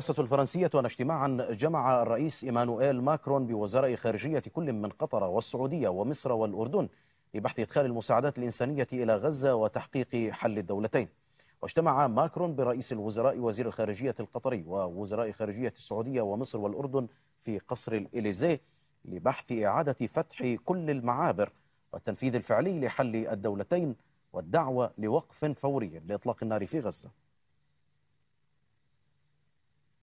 الرئاسة الفرنسية اجتماعا جمع الرئيس إيمانويل ماكرون بوزراء خارجية كل من قطر والسعودية ومصر والأردن لبحث إدخال المساعدات الإنسانية إلى غزة وتحقيق حل الدولتين واجتمع ماكرون برئيس الوزراء وزير الخارجية القطري ووزراء خارجية السعودية ومصر والأردن في قصر الإليزيه لبحث إعادة فتح كل المعابر والتنفيذ الفعلي لحل الدولتين والدعوة لوقف فوري لإطلاق النار في غزة